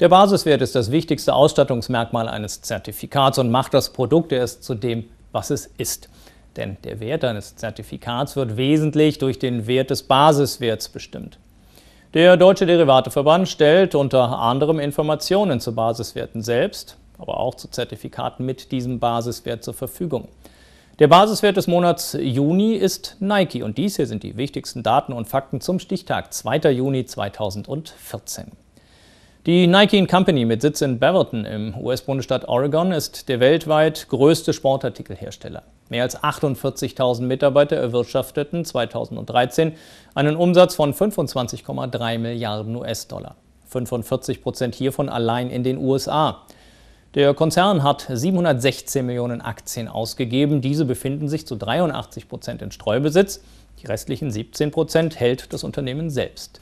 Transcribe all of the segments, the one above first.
Der Basiswert ist das wichtigste Ausstattungsmerkmal eines Zertifikats und macht das Produkt erst zu dem, was es ist. Denn der Wert eines Zertifikats wird wesentlich durch den Wert des Basiswerts bestimmt. Der Deutsche Derivateverband stellt unter anderem Informationen zu Basiswerten selbst, aber auch zu Zertifikaten mit diesem Basiswert zur Verfügung. Der Basiswert des Monats Juni ist Nike und dies hier sind die wichtigsten Daten und Fakten zum Stichtag 2. Juni 2014. Die Nike Company mit Sitz in Beverton im US-Bundesstaat Oregon ist der weltweit größte Sportartikelhersteller. Mehr als 48.000 Mitarbeiter erwirtschafteten 2013 einen Umsatz von 25,3 Milliarden US-Dollar. 45 Prozent hiervon allein in den USA. Der Konzern hat 716 Millionen Aktien ausgegeben. Diese befinden sich zu 83 Prozent in Streubesitz. Die restlichen 17 Prozent hält das Unternehmen selbst.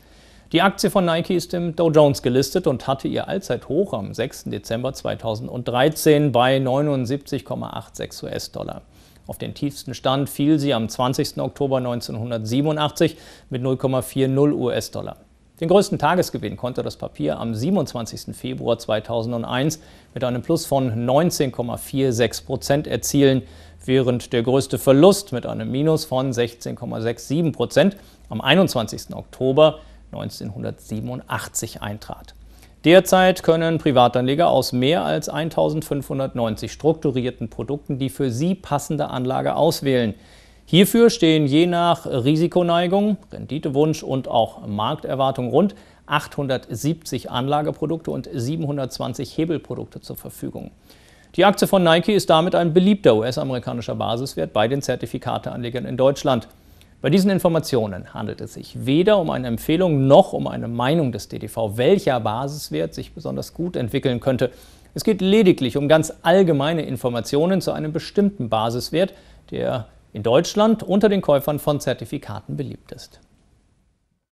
Die Aktie von Nike ist im Dow Jones gelistet und hatte ihr Allzeithoch am 6. Dezember 2013 bei 79,86 US-Dollar. Auf den tiefsten Stand fiel sie am 20. Oktober 1987 mit 0,40 US-Dollar. Den größten Tagesgewinn konnte das Papier am 27. Februar 2001 mit einem Plus von 19,46 Prozent erzielen, während der größte Verlust mit einem Minus von 16,67 Prozent am 21. Oktober 1987 eintrat. Derzeit können Privatanleger aus mehr als 1590 strukturierten Produkten die für sie passende Anlage auswählen. Hierfür stehen je nach Risikoneigung, Renditewunsch und auch Markterwartung rund 870 Anlageprodukte und 720 Hebelprodukte zur Verfügung. Die Aktie von Nike ist damit ein beliebter US-amerikanischer Basiswert bei den Zertifikateanlegern in Deutschland. Bei diesen Informationen handelt es sich weder um eine Empfehlung noch um eine Meinung des DTV, welcher Basiswert sich besonders gut entwickeln könnte. Es geht lediglich um ganz allgemeine Informationen zu einem bestimmten Basiswert, der in Deutschland unter den Käufern von Zertifikaten beliebt ist.